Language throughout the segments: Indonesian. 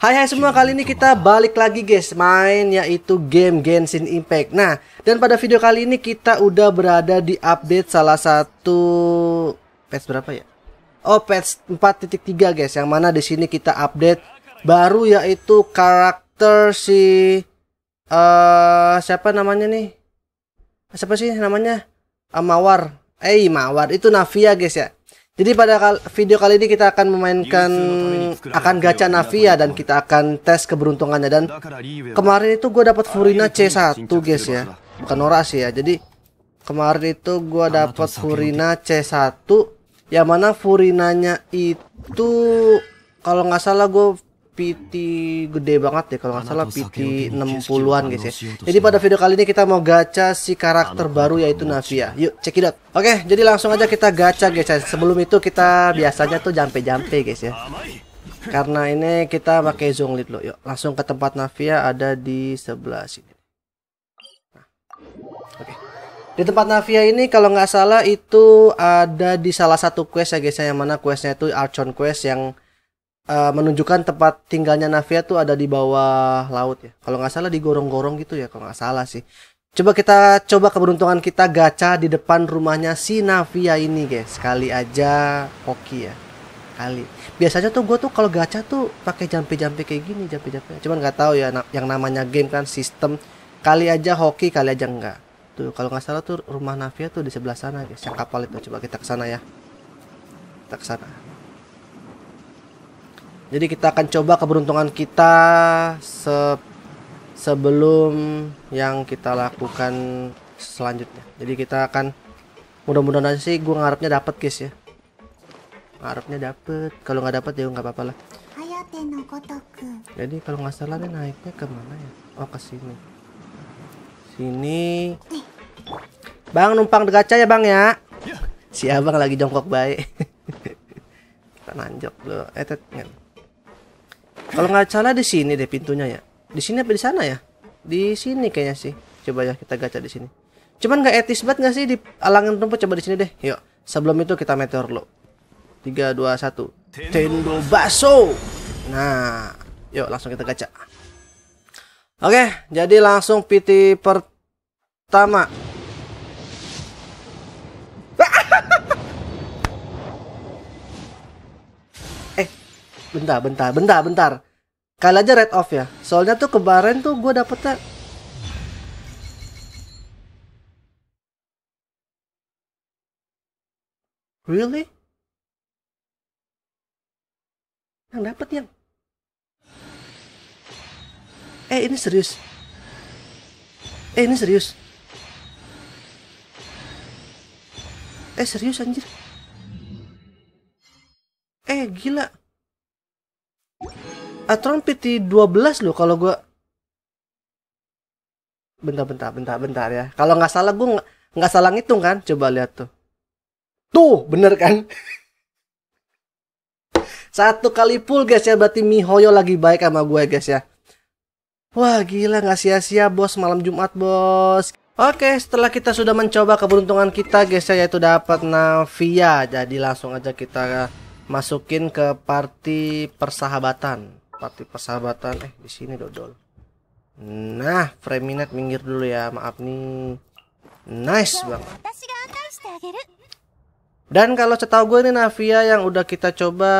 Hai hai semua, kali ini kita balik lagi guys main yaitu game Genshin Impact. Nah, dan pada video kali ini kita udah berada di update salah satu patch berapa ya? Oh, patch 4.3 guys, yang mana di sini kita update baru yaitu karakter si eh uh, siapa namanya nih? Siapa sih namanya? Uh, Mawar. Eh, Mawar itu Navia guys ya. Jadi pada video kali ini kita akan memainkan akan gacha Navia dan kita akan tes keberuntungannya dan kemarin itu gue dapat ah, Furina C1 guys ya. Bukan Nora sih ya. Jadi kemarin itu gue dapat Furina C1 yang mana Furinanya itu kalau nggak salah gue PT gede banget ya kalau nggak salah PT 60-an guys ya. Jadi ya. pada video kali ini kita mau gacha si karakter baru yaitu Navia. Ya. Yuk check it out. Oke, jadi langsung aja kita gacha guys ya. Sebelum itu kita biasanya tuh jampe-jampe guys ya. Karena ini kita pakai zonglit lo. Yuk langsung ke tempat Navia ada di sebelah sini. Nah, oke. Di tempat Navia ini kalau nggak salah itu ada di salah satu quest ya guys ya yang mana questnya itu Archon quest yang uh, menunjukkan tempat tinggalnya Navia tuh ada di bawah laut ya. Kalau nggak salah di gorong-gorong gitu ya, kalau nggak salah sih. Coba kita coba keberuntungan kita gacha di depan rumahnya si Navia ini guys. Sekali aja hoki ya. Kali. Biasanya tuh gue tuh kalau gacha tuh pakai jampi-jampi kayak gini, jampi-jampi. Cuman nggak tahu ya yang namanya game kan sistem kali aja hoki kali aja enggak. Tuh kalau nggak salah tuh rumah Navia tuh di sebelah sana guys. Yang kapal itu coba kita ke sana ya. Kita ke sana. Jadi kita akan coba keberuntungan kita se sebelum yang kita lakukan selanjutnya. Jadi kita akan mudah-mudahan aja sih gue ngarepnya dapat guys ya. Ngarepnya dapat. Kalau nggak dapat ya nggak apa-apa lah. Jadi kalau nggak salah dia naiknya kemana ya? Oh ke sini. Sini. Bang numpang degaca ya bang ya. Si abang lagi jongkok baik. Kita nanjok dulu. Eh, kalau nggak salah di sini deh pintunya ya. Di sini apa di sana ya? Di sini kayaknya sih. Coba ya kita gacha di sini. Cuman nggak etis banget nggak sih di alangan rumput coba di sini deh. Yuk. Sebelum itu kita meteor lo. Tiga dua satu. Tendo Baso. Nah, yuk langsung kita gacha. Oke, jadi langsung PT pertama bentar bentar bentar bentar kali aja red off ya soalnya tuh kemarin tuh gue dapetnya really yang dapet yang eh ini serius eh ini serius eh serius anjir eh gila Atron ah, PT12 loh kalau gue bentar bentar bentar bentar ya kalau nggak salah gue nggak salah ngitung kan coba lihat tuh tuh bener kan satu kali pull guys ya berarti Mihoyo lagi baik sama gue guys ya wah gila nggak sia-sia bos malam Jumat bos Oke, setelah kita sudah mencoba keberuntungan kita guys ya, yaitu dapat Navia. Jadi langsung aja kita masukin ke party persahabatan pati persahabatan eh di sini dodol nah Freminet minggir dulu ya maaf nih nice banget dan kalau setahu gue ini Navia yang udah kita coba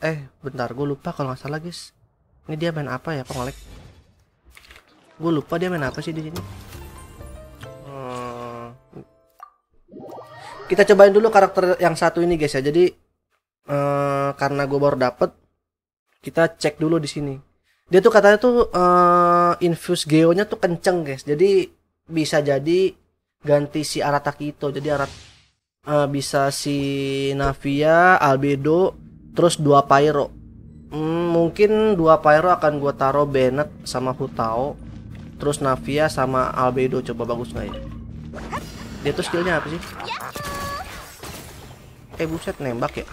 eh bentar gue lupa kalau nggak salah guys ini dia main apa ya pengolek gue lupa dia main apa sih di sini hmm. kita cobain dulu karakter yang satu ini guys ya jadi Uh, karena gue baru dapet kita cek dulu di sini. Dia tuh katanya tuh uh, eh, infus geonya tuh kenceng, guys. Jadi bisa jadi ganti si Arataki itu. Jadi Arat uh, bisa si Navia, Albedo, terus dua Pyro. Hmm, mungkin dua Pyro akan gue taruh Bennett sama Hutao. Terus Navia sama Albedo coba bagus nggak ya? Dia tuh skillnya apa sih? Eh buset nembak ya?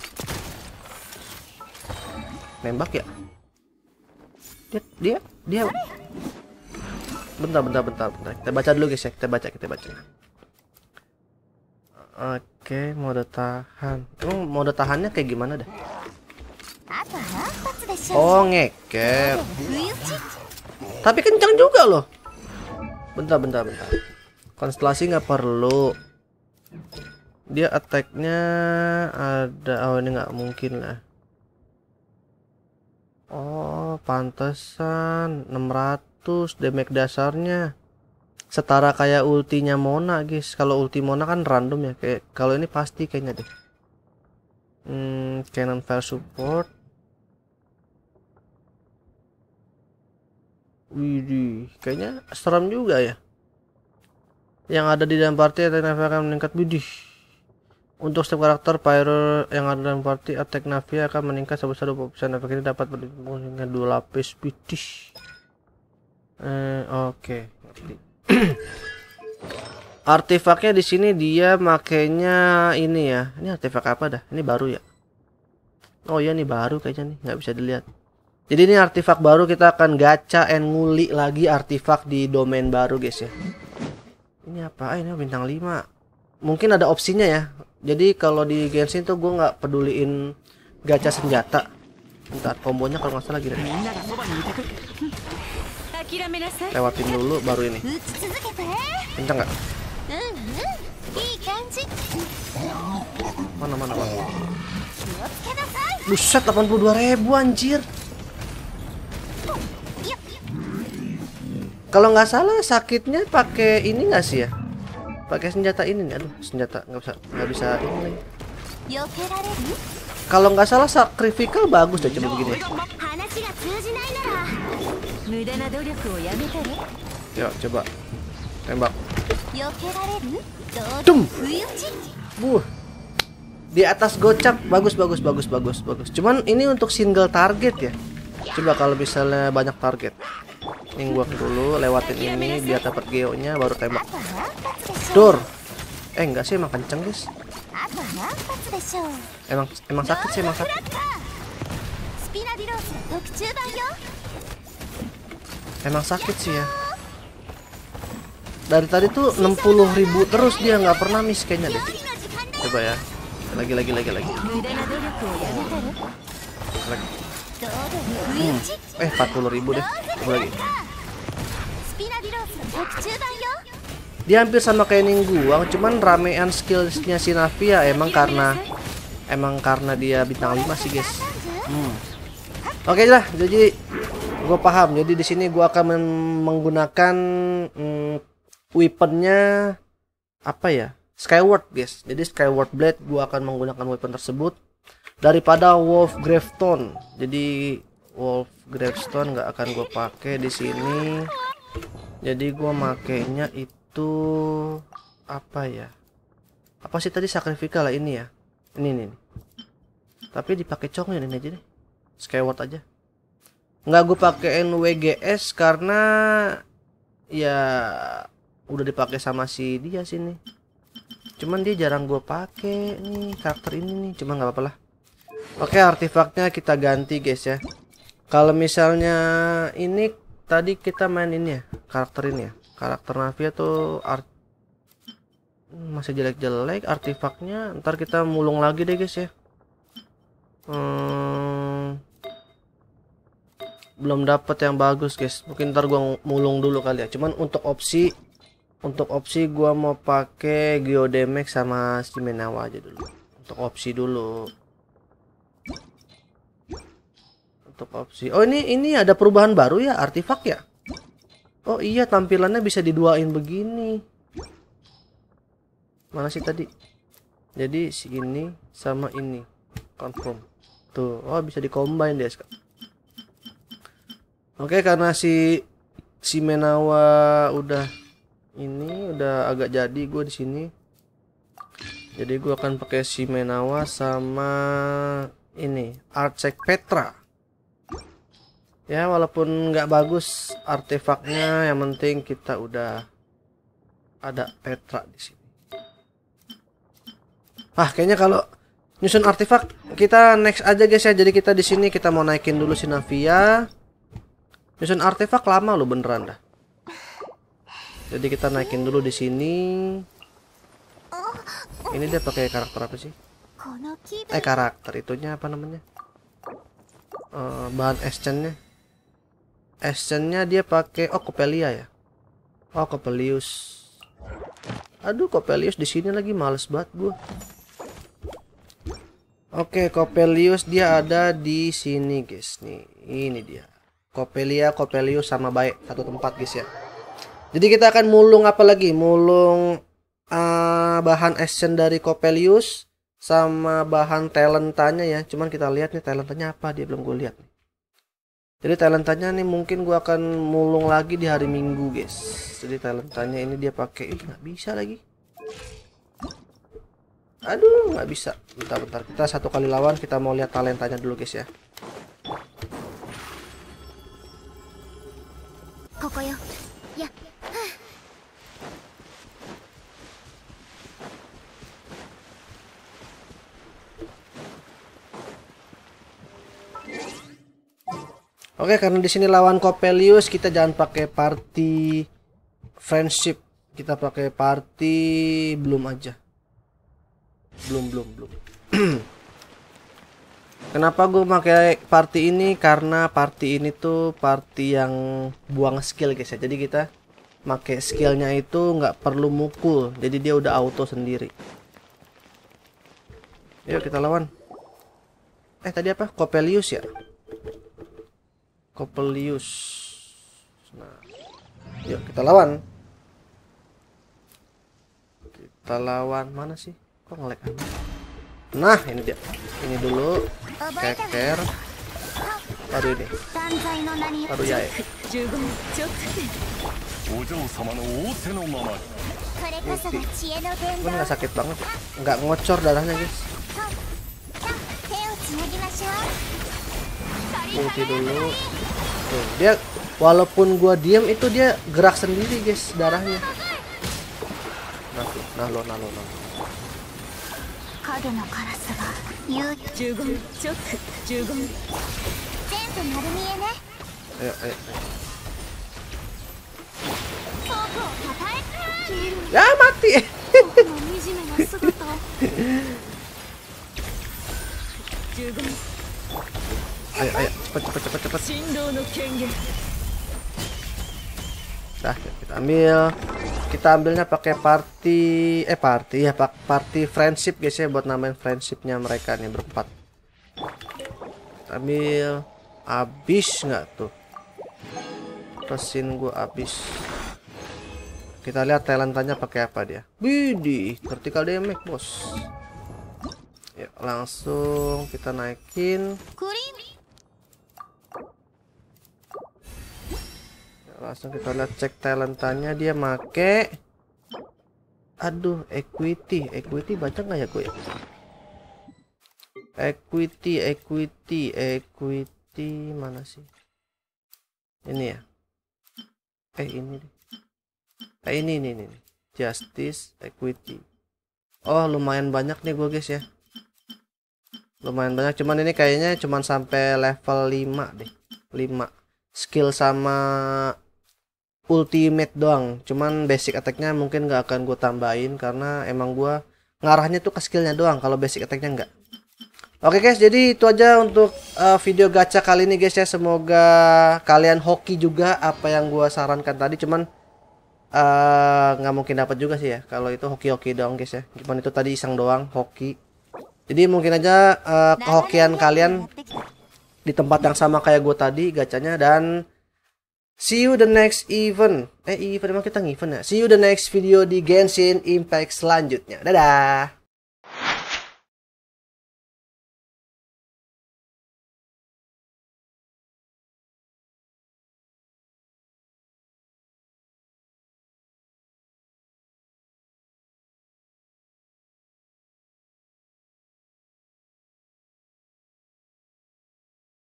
nembak ya dia dia dia bentar bentar bentar bentar kita baca dulu guys ya kita baca kita baca oke mode tahan emang mode tahannya kayak gimana dah oh ngeker tapi kencang juga loh bentar bentar bentar konstelasi nggak perlu dia attacknya ada oh ini nggak mungkin lah Oh, pantesan 600 damage dasarnya. Setara kayak ultinya Mona, guys. Kalau ulti Mona kan random ya, kayak kalau ini pasti kayaknya deh. Hmm, cannon fire support. Widih, kayaknya serem juga ya. Yang ada di dalam party attack akan meningkat. Widih, untuk setiap karakter Pyro yang ada dalam party, attack Navi akan meningkat sebesar 20%. Efek ini dapat berkumpul dengan dua lapis. Widih. Eh, oke. Okay. Artifaknya di sini dia makainya ini ya. Ini artefak apa dah? Ini baru ya. Oh iya nih baru kayaknya nih, Gak bisa dilihat. Jadi ini artefak baru kita akan gacha and nguli lagi artefak di domain baru guys ya. Ini apa? Ah, ini bintang 5. Mungkin ada opsinya ya jadi kalau di Genshin tuh gue nggak peduliin gacha senjata ntar kombonya kalau nggak salah gini lewatin dulu baru ini kenceng nggak mana mana mana buset 82 ribu anjir kalau nggak salah sakitnya pakai ini nggak sih ya pakai senjata ini nih aduh senjata nggak bisa nggak bisa ini lagi kalau nggak salah sacrifical bagus deh coba begini ya coba tembak Tum. Buh. Di atas gocap bagus bagus bagus bagus bagus. Cuman ini untuk single target ya. Coba kalau misalnya banyak target gua dulu, lewatin iya, ini biar dapat geonya baru tembak. Dur, Eh enggak sih emang kenceng, guys. Emang emang sakit sih, emang sakit. Emang sakit sih ya. Dari tadi tuh 60 ribu terus dia nggak pernah miss kayaknya deh. Coba ya. Lagi lagi lagi lagi. Lagi. Hmm. Eh 40 ribu deh. Coba lagi. Dia hampir sama kayak Ningguang, cuman ramean skillnya si Nafia emang karena emang karena dia bintang 5 sih guys. Hmm. Oke okay lah, jadi gue paham. Jadi di sini gue akan menggunakan mm, weaponnya apa ya? Skyward guys. Jadi Skyward Blade gue akan menggunakan weapon tersebut daripada Wolf Gravestone. Jadi Wolf Gravestone nggak akan gue pakai di sini jadi gua makainya itu apa ya apa sih tadi sacrifical lah ini ya ini nih tapi dipakai congnya ini aja deh skyward aja nggak gue pakai WGS karena ya udah dipakai sama si dia sini cuman dia jarang gue pakai nih karakter ini nih cuma nggak apa-apa lah oke artefaknya kita ganti guys ya kalau misalnya ini tadi kita main ini ya karakter ini ya karakter Navia tuh art masih jelek-jelek artifaknya ntar kita mulung lagi deh guys ya hmm, belum dapet yang bagus guys mungkin ntar gua mulung dulu kali ya cuman untuk opsi untuk opsi gua mau pakai geodemek sama si aja dulu untuk opsi dulu untuk opsi. Oh ini ini ada perubahan baru ya artefak ya? Oh iya tampilannya bisa diduain begini. Mana sih tadi? Jadi si ini sama ini confirm. Tuh, oh bisa dikombin deh Oke, karena si si Menawa udah ini udah agak jadi gue di sini. Jadi gue akan pakai si Menawa sama ini Arcek Petra ya walaupun nggak bagus artefaknya yang penting kita udah ada petra di sini ah kayaknya kalau nyusun artefak kita next aja guys ya jadi kita di sini kita mau naikin dulu si sinavia nyusun artefak lama lo beneran dah jadi kita naikin dulu di sini ini dia pakai karakter apa sih eh karakter itunya apa namanya uh, bahan escennya Essen-nya dia pakai oh Coppelia ya. Oh Coppelius. Aduh Coppelius di sini lagi males banget gua. Oke, Coppelius dia ada di sini, guys. Nih, ini dia. Coppelia, Coppelius sama baik satu tempat, guys ya. Jadi kita akan mulung apa lagi? Mulung uh, bahan action dari Coppelius sama bahan talentanya ya. Cuman kita lihat nih talentanya apa dia belum gue lihat nih jadi talentanya nih mungkin gua akan mulung lagi di hari minggu guys jadi talentanya ini dia pakai ini nggak bisa lagi aduh nggak bisa bentar bentar kita satu kali lawan kita mau lihat talentanya dulu guys ya Kokoyo. Oke, karena di sini lawan Copelius, kita jangan pakai party friendship. Kita pakai party belum aja. Belum, belum, belum. Kenapa gue pakai party ini? Karena party ini tuh party yang buang skill guys ya. Jadi kita pakai skillnya itu nggak perlu mukul. Jadi dia udah auto sendiri. Yuk kita lawan. Eh tadi apa? Copelius ya? Coppelius. Nah, yuk kita lawan. Kita lawan mana sih? Kok ngelek Nah, ini dia. Ini dulu. Keker. Aduh ini. Aduh ya. ya. Ini nggak sakit banget. Nggak ngocor darahnya, guys. Ulti dulu. Tuh, dia walaupun gua diem itu dia gerak sendiri, guys, darahnya. Nah, nah lo, nah lo, nah. Eh, eh, eh. Ya, ayo ayo cepat cepat cepat cepat, dah kita ambil kita ambilnya pakai party eh party ya pak party friendship guys ya buat namain friendshipnya mereka nih berempat kita ambil abis nggak tuh pesin gua abis kita lihat talentanya pakai apa dia Widih, vertical damage bos Yuk, langsung kita naikin langsung kita lihat cek talentanya dia make aduh equity equity baca nggak ya gue ya? equity equity equity mana sih ini ya eh ini deh. eh ini ini ini justice equity oh lumayan banyak nih gue guys ya lumayan banyak cuman ini kayaknya cuman sampai level 5 deh 5 skill sama ultimate doang cuman basic attacknya mungkin nggak akan gue tambahin karena emang gue ngarahnya tuh ke skillnya doang kalau basic attacknya nggak Oke okay guys, jadi itu aja untuk uh, video gacha kali ini guys ya. Semoga kalian hoki juga apa yang gue sarankan tadi. Cuman eh, nggak uh, mungkin dapat juga sih ya. Kalau itu hoki-hoki doang guys ya. Cuman itu tadi iseng doang, hoki. Jadi mungkin aja uh, kehokian kalian di tempat yang sama kayak gue tadi gacanya dan See you the next event. Eh, event emang kita event ya. See you the next video di Genshin Impact selanjutnya. Dadah.